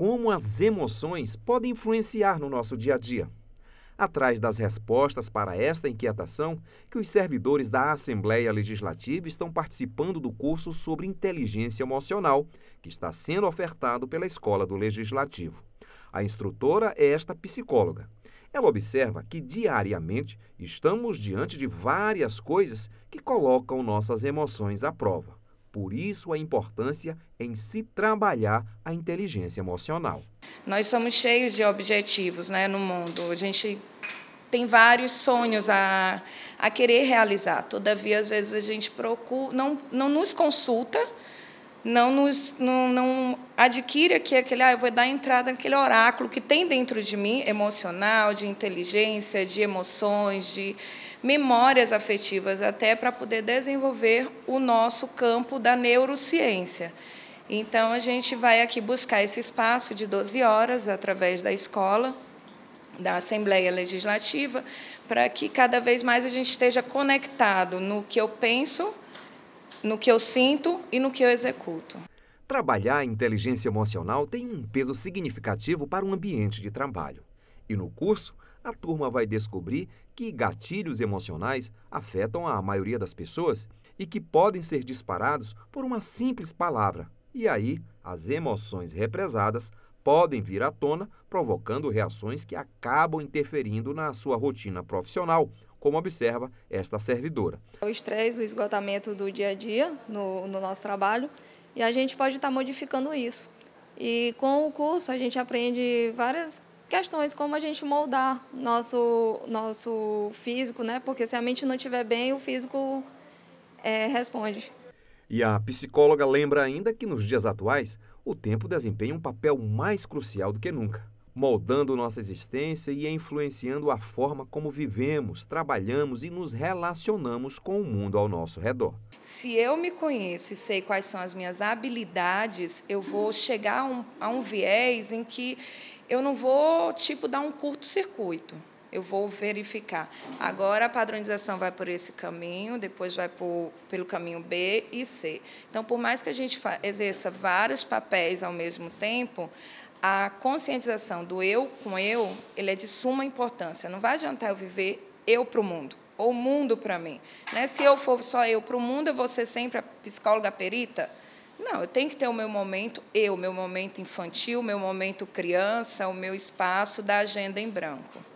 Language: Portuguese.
como as emoções podem influenciar no nosso dia a dia. Atrás das respostas para esta inquietação, que os servidores da Assembleia Legislativa estão participando do curso sobre inteligência emocional, que está sendo ofertado pela Escola do Legislativo. A instrutora é esta psicóloga. Ela observa que diariamente estamos diante de várias coisas que colocam nossas emoções à prova. Por isso, a importância em se trabalhar a inteligência emocional. Nós somos cheios de objetivos né, no mundo. A gente tem vários sonhos a, a querer realizar. Todavia, às vezes, a gente procura, não, não nos consulta não, nos, não, não adquire aqui aquele, ah, eu vou dar entrada naquele oráculo que tem dentro de mim, emocional, de inteligência, de emoções, de memórias afetivas, até para poder desenvolver o nosso campo da neurociência. Então, a gente vai aqui buscar esse espaço de 12 horas através da escola, da Assembleia Legislativa, para que cada vez mais a gente esteja conectado no que eu penso, no que eu sinto e no que eu executo. Trabalhar a inteligência emocional tem um peso significativo para o ambiente de trabalho. E no curso, a turma vai descobrir que gatilhos emocionais afetam a maioria das pessoas e que podem ser disparados por uma simples palavra, e aí, as emoções represadas podem vir à tona, provocando reações que acabam interferindo na sua rotina profissional, como observa esta servidora. O estresse, o esgotamento do dia a dia no, no nosso trabalho, e a gente pode estar modificando isso. E com o curso a gente aprende várias questões como a gente moldar nosso nosso físico, né? Porque se a mente não estiver bem, o físico é, responde. E a psicóloga lembra ainda que nos dias atuais, o tempo desempenha um papel mais crucial do que nunca, moldando nossa existência e influenciando a forma como vivemos, trabalhamos e nos relacionamos com o mundo ao nosso redor. Se eu me conheço e sei quais são as minhas habilidades, eu vou chegar a um, a um viés em que eu não vou, tipo, dar um curto-circuito eu vou verificar. Agora a padronização vai por esse caminho, depois vai por, pelo caminho B e C. Então, por mais que a gente exerça vários papéis ao mesmo tempo, a conscientização do eu com eu, ele é de suma importância. Não vai adiantar eu viver eu para o mundo ou mundo para mim. Né? Se eu for só eu para o mundo, eu vou ser sempre a psicóloga perita? Não, eu tenho que ter o meu momento eu, meu momento infantil, meu momento criança, o meu espaço da agenda em branco.